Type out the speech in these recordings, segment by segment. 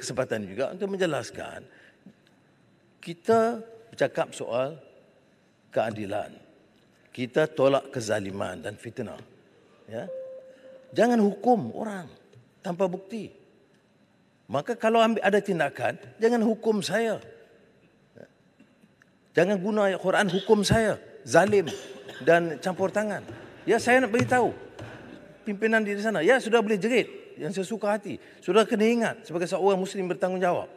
kesempatan juga untuk menjelaskan kita bercakap soal keadilan. Kita tolak kezaliman dan fitnah. Ya. Jangan hukum orang tanpa bukti. Maka kalau ambil ada tindakan, jangan hukum saya. Jangan guna Quran hukum saya zalim dan campur tangan. Ya saya nak beritahu pimpinan di sana. Ya sudah boleh jerit yang sesuka hati. Saudara kena ingat sebagai seorang muslim bertanggungjawab.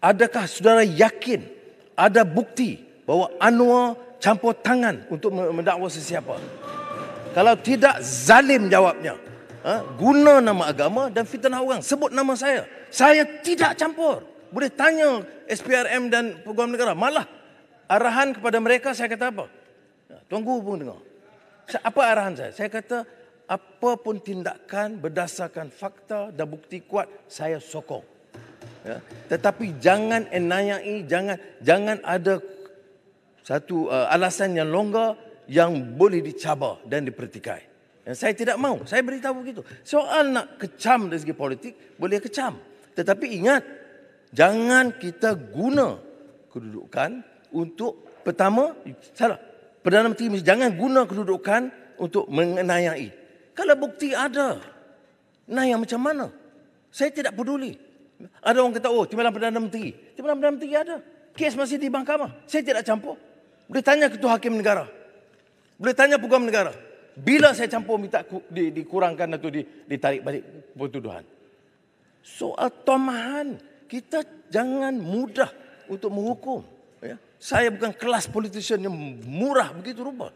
Adakah saudara yakin ada bukti bahawa Anwar campur tangan untuk mendakwa sesiapa? Kalau tidak zalim jawabnya. Ha? Guna nama agama dan fitnah orang. Sebut nama saya. Saya tidak campur. Boleh tanya SPRM dan Peguam Negara. Malah arahan kepada mereka saya kata apa? Ya, Tuan Guru pun dengar. Apa arahan saya? Saya kata, apa pun tindakan berdasarkan fakta dan bukti kuat saya sokong. Ya. Tetapi jangan enayai, jangan jangan ada satu uh, alasan yang longgar yang boleh dicabar dan dipertikai. Ya, saya tidak mahu. Saya beritahu begitu. Soal nak kecam dari segi politik, boleh kecam. Tetapi ingat, jangan kita guna kedudukan untuk pertama, salah. Perdana Menteri jangan guna kedudukan untuk mengenayai. Kalau bukti ada, nah yang macam mana? Saya tidak peduli. Ada orang kata, oh, Timbalan Perdana Menteri. Timbalan Perdana Menteri ada. Kes masih di mahkamah. Saya tidak campur. Boleh tanya Ketua Hakim Negara. Boleh tanya Pegawai Negara. Bila saya campur, minta ku, di, dikurangkan atau di, ditarik balik pertuduhan. Soal tomahan, kita jangan mudah untuk menghukum. Ya. Saya bukan kelas politisian yang murah begitu rupa.